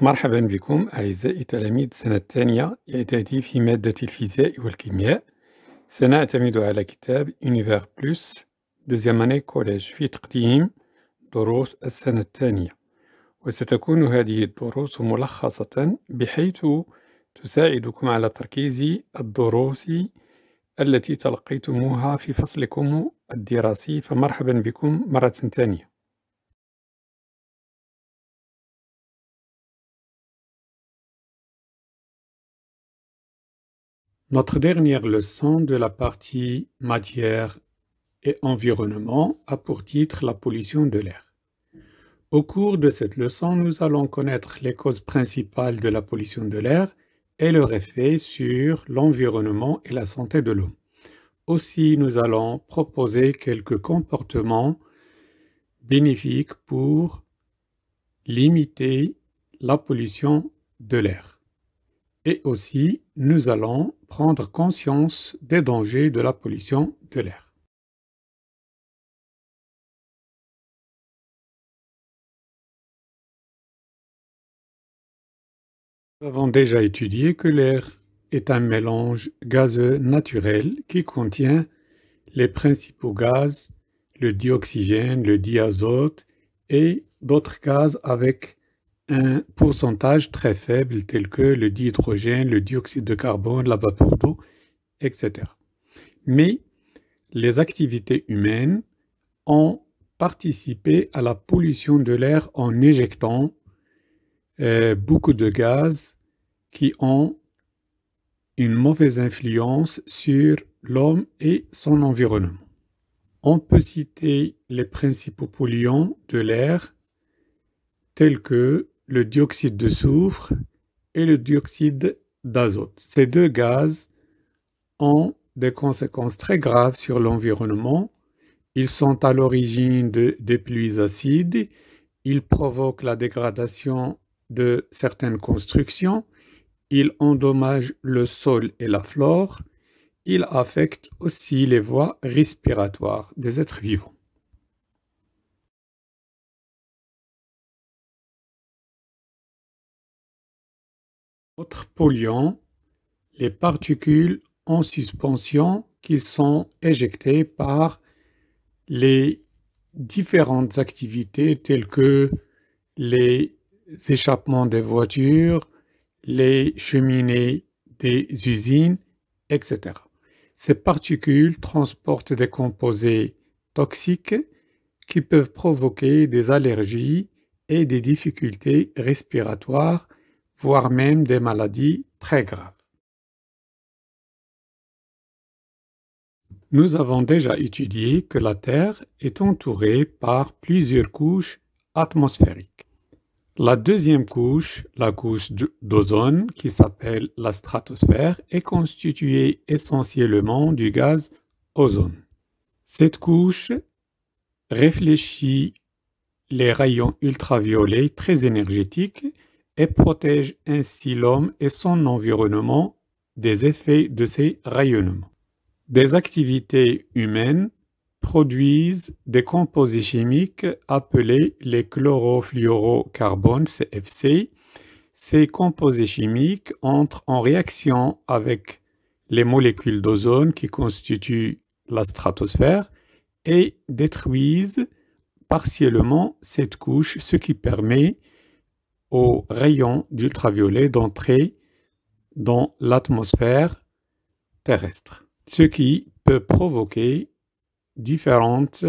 مرحبا بكم أعزائي تلاميذ السنة الثانية إعدادي في مادة الفيزياء والكيمياء سنعتمد على كتاب Univers بلوس ديزياماني كوليج في تقديم دروس السنة الثانية وستكون هذه الدروس ملخصة بحيث تساعدكم على تركيز الدروس التي تلقيتموها في فصلكم الدراسي فمرحبا بكم مرة ثانية Notre dernière leçon de la partie matière et environnement a pour titre la pollution de l'air. Au cours de cette leçon, nous allons connaître les causes principales de la pollution de l'air et leur effet sur l'environnement et la santé de l'homme. Aussi, nous allons proposer quelques comportements bénéfiques pour limiter la pollution de l'air. Et aussi, nous allons prendre conscience des dangers de la pollution de l'air. Nous avons déjà étudié que l'air est un mélange gazeux naturel qui contient les principaux gaz, le dioxygène, le diazote et d'autres gaz avec pourcentage très faible tel que le dihydrogène, le dioxyde de carbone, la vapeur d'eau, etc. Mais les activités humaines ont participé à la pollution de l'air en éjectant euh, beaucoup de gaz qui ont une mauvaise influence sur l'homme et son environnement. On peut citer les principaux polluants de l'air tels que le dioxyde de soufre et le dioxyde d'azote. Ces deux gaz ont des conséquences très graves sur l'environnement. Ils sont à l'origine de, des pluies acides, ils provoquent la dégradation de certaines constructions, ils endommagent le sol et la flore, ils affectent aussi les voies respiratoires des êtres vivants. Autres polluants, les particules en suspension qui sont éjectées par les différentes activités telles que les échappements des voitures, les cheminées des usines, etc. Ces particules transportent des composés toxiques qui peuvent provoquer des allergies et des difficultés respiratoires voire même des maladies très graves. Nous avons déjà étudié que la Terre est entourée par plusieurs couches atmosphériques. La deuxième couche, la couche d'ozone, qui s'appelle la stratosphère, est constituée essentiellement du gaz ozone. Cette couche réfléchit les rayons ultraviolets très énergétiques et protège ainsi l'homme et son environnement des effets de ces rayonnements. Des activités humaines produisent des composés chimiques appelés les chlorofluorocarbones CFC. Ces composés chimiques entrent en réaction avec les molécules d'ozone qui constituent la stratosphère et détruisent partiellement cette couche, ce qui permet aux rayons d'ultraviolet d'entrée dans l'atmosphère terrestre, ce qui peut provoquer différentes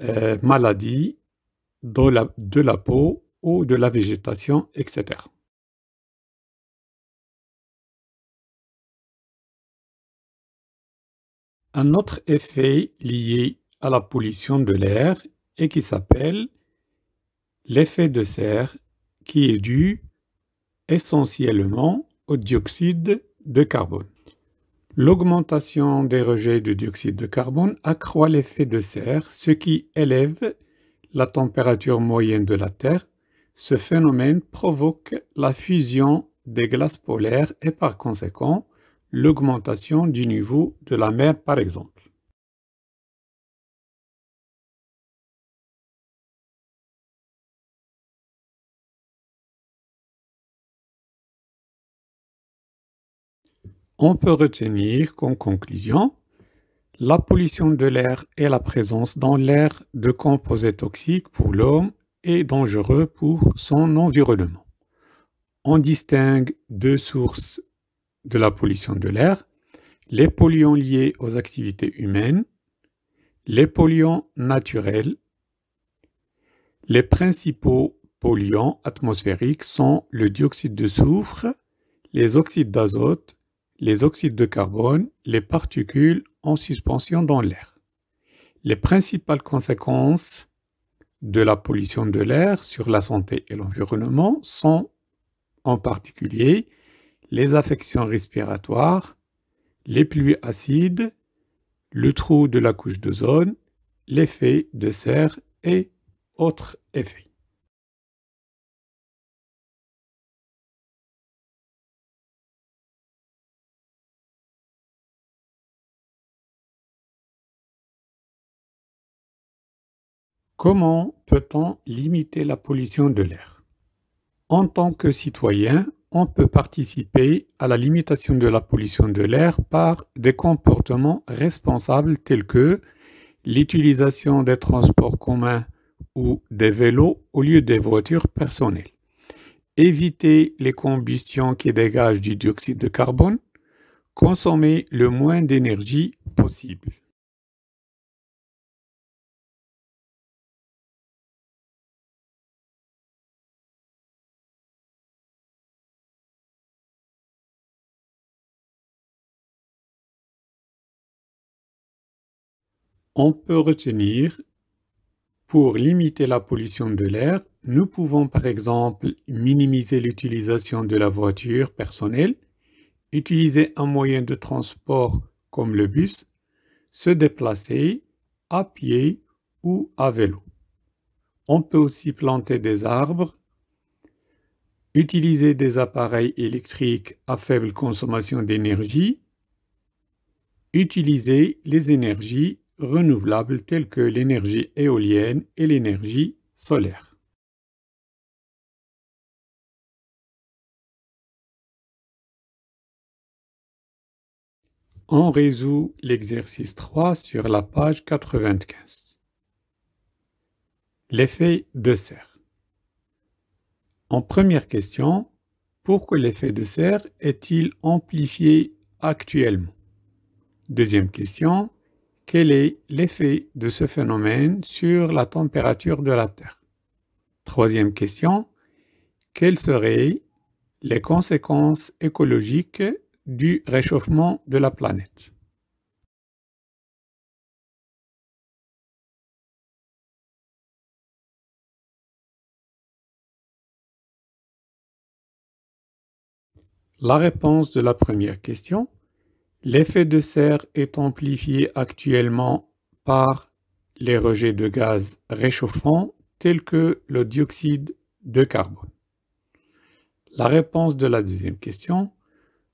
euh, maladies de la peau ou de la végétation, etc. Un autre effet lié à la pollution de l'air et qui s'appelle l'effet de serre qui est dû essentiellement au dioxyde de carbone. L'augmentation des rejets de dioxyde de carbone accroît l'effet de serre, ce qui élève la température moyenne de la Terre. Ce phénomène provoque la fusion des glaces polaires et par conséquent l'augmentation du niveau de la mer par exemple. on peut retenir qu'en conclusion, la pollution de l'air et la présence dans l'air de composés toxiques pour l'homme et dangereux pour son environnement. On distingue deux sources de la pollution de l'air, les polluants liés aux activités humaines, les polluants naturels. Les principaux polluants atmosphériques sont le dioxyde de soufre, les oxydes d'azote, les oxydes de carbone, les particules en suspension dans l'air. Les principales conséquences de la pollution de l'air sur la santé et l'environnement sont en particulier les affections respiratoires, les pluies acides, le trou de la couche d'ozone, l'effet de serre et autres effets. Comment peut-on limiter la pollution de l'air En tant que citoyen, on peut participer à la limitation de la pollution de l'air par des comportements responsables tels que l'utilisation des transports communs ou des vélos au lieu des voitures personnelles, éviter les combustions qui dégagent du dioxyde de carbone, consommer le moins d'énergie possible. on peut retenir pour limiter la pollution de l'air, nous pouvons par exemple minimiser l'utilisation de la voiture personnelle, utiliser un moyen de transport comme le bus, se déplacer à pied ou à vélo. On peut aussi planter des arbres, utiliser des appareils électriques à faible consommation d'énergie, utiliser les énergies renouvelables telles que l'énergie éolienne et l'énergie solaire. On résout l'exercice 3 sur la page 95. L'effet de serre. En première question, pourquoi l'effet de serre est-il amplifié actuellement Deuxième question, quel est l'effet de ce phénomène sur la température de la Terre Troisième question, quelles seraient les conséquences écologiques du réchauffement de la planète La réponse de la première question L'effet de serre est amplifié actuellement par les rejets de gaz réchauffants tels que le dioxyde de carbone. La réponse de la deuxième question,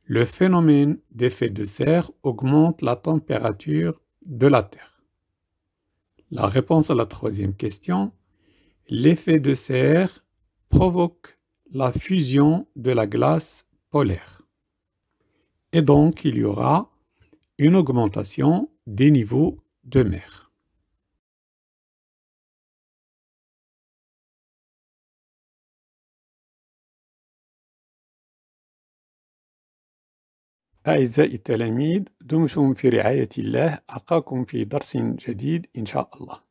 le phénomène d'effet de serre augmente la température de la Terre. La réponse à la troisième question, l'effet de serre provoque la fusion de la glace polaire. Et donc, il y aura une augmentation des niveaux de mer. Aïza et talamid, doumchoum fi riayatillah, akakoum fi darsin jadid, InshaAllah.